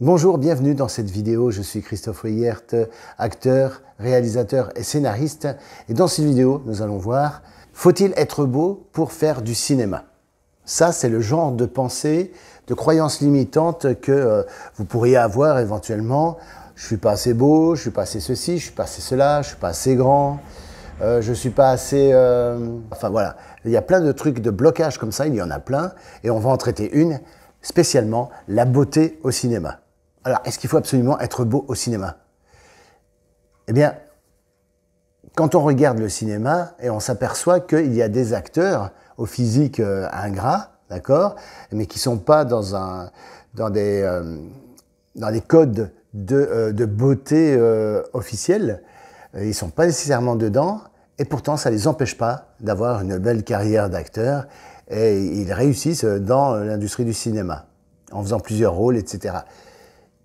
Bonjour, bienvenue dans cette vidéo. Je suis Christophe Weyert, acteur, réalisateur et scénariste. Et dans cette vidéo, nous allons voir faut-il être beau pour faire du cinéma Ça, c'est le genre de pensée, de croyance limitante que euh, vous pourriez avoir éventuellement. Je suis pas assez beau, je suis pas assez ceci, je suis pas assez cela, je suis pas assez grand. Euh, je suis pas assez. Euh, enfin voilà, il y a plein de trucs de blocage comme ça, il y en a plein, et on va en traiter une spécialement la beauté au cinéma. Alors, est-ce qu'il faut absolument être beau au cinéma Eh bien, quand on regarde le cinéma et on s'aperçoit qu'il y a des acteurs au physique euh, ingrat, d'accord, mais qui sont pas dans un dans des euh, dans codes de, euh, beauté officiels, ils sont pas nécessairement dedans, et pourtant ça les empêche pas d'avoir une belle carrière d'acteur et ils réussissent dans l'industrie du cinéma en faisant plusieurs rôles, etc.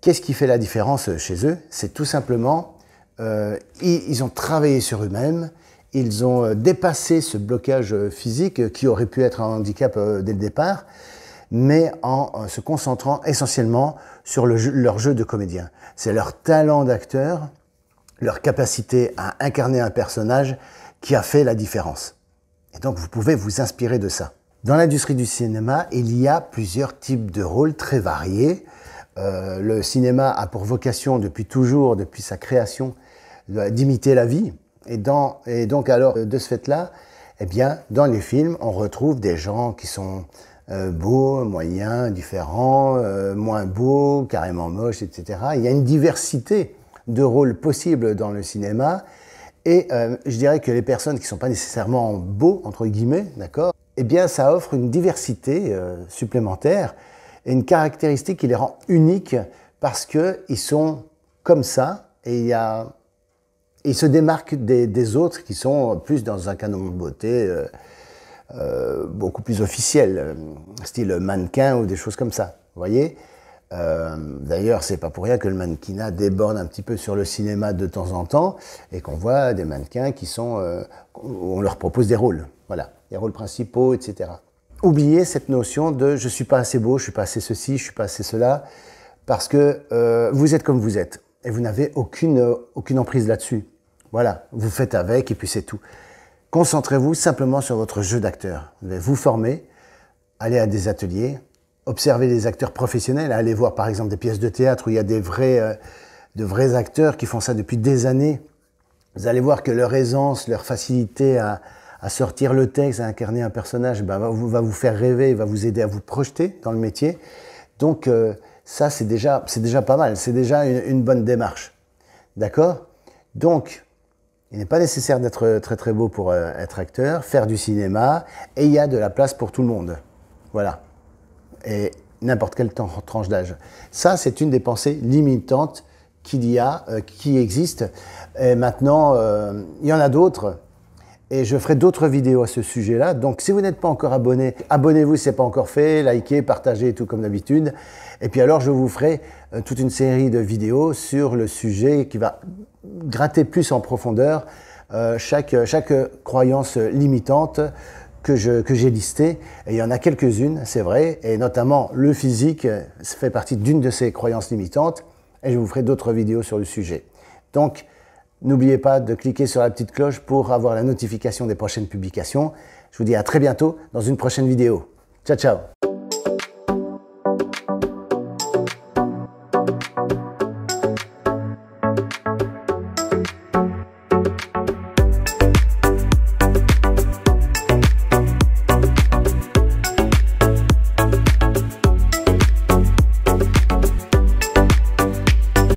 Qu'est-ce qui fait la différence euh, chez eux C'est tout simplement, euh, ils, ont travaillé sur eux-mêmes, ils ont euh, dépassé ce blocage physique qui aurait pu être un handicap dès le départ, mais en se concentrant essentiellement sur leur jeu de comédien. C'est leur talent d'acteur, leur capacité à incarner un personnage qui a fait la différence. Et donc vous pouvez vous inspirer de ça. Dans l'industrie du cinéma, il y a plusieurs types de rôles très variés. Euh, le cinéma a pour vocation depuis toujours, depuis sa création, d'imiter la vie. Et, donc alors, de ce fait-là, eh bien, dans les films, on retrouve des gens qui sont euh, beaux, moyens, différents, euh, moins beaux, carrément moches, etc. Il y a une diversité de rôles possibles dans le cinéma. Et je dirais que les personnes qui ne sont pas nécessairement beaux, entre guillemets, d'accord, eh bien, ça offre une diversité supplémentaire et une caractéristique qui les rend uniques parce qu'ils sont comme ça et il ils se démarquent des, autres qui sont plus dans un canon de beauté euh, euh, beaucoup plus officiel, euh, style mannequin ou des choses comme ça. Vous voyez D'ailleurs, c'est pas pour rien que le mannequinat déborde un petit peu sur le cinéma de temps en temps et qu'on voit des mannequins qui sont. on leur propose des rôles, voilà, des rôles principaux, etc. Oubliez cette notion de je suis pas assez beau, je suis pas assez ceci, je suis pas assez cela, parce que euh, vous êtes comme vous êtes et vous n'avez aucune, euh, aucune emprise là-dessus. Voilà, vous faites avec et puis c'est tout. Concentrez-vous simplement sur votre jeu d'acteur. Vous vous former, aller à des ateliers, observer des acteurs professionnels, allez voir par exemple des pièces de théâtre où il y a des vrais, euh, de vrais acteurs qui font ça depuis des années. Vous allez voir que leur aisance, leur facilité à, à sortir le texte, à incarner un personnage, bah, va, vous, va vous faire rêver, va vous aider à vous projeter dans le métier. Donc euh, ça, c'est déjà, c'est déjà pas mal, c'est déjà une, bonne démarche. D'accord Donc, il n'est pas nécessaire d'être très très beau pour euh, être acteur, faire du cinéma, et il y a de la place pour tout le monde. Voilà. Et n'importe quelle tranche d'âge. Ça, c'est une des pensées limitantes qu'il y a, euh, qui existe. Et maintenant, il y en a d'autres et je ferai d'autres vidéos à ce sujet-là. Donc si vous n'êtes pas encore abonné, abonnez-vous si ce n'est pas encore fait, likez, partagez et tout comme d'habitude. Et puis alors je vous ferai euh, toute une série de vidéos sur le sujet qui va gratter plus en profondeur euh, chaque, croyance limitante que, que j'ai listée. Et il y en a quelques-unes, c'est vrai, et notamment le physique euh, fait partie d'une de ces croyances limitantes. Et je vous ferai d'autres vidéos sur le sujet. Donc, N'oubliez pas de cliquer sur la petite cloche pour avoir la notification des prochaines publications. Je vous dis à très bientôt dans une prochaine vidéo. Ciao ciao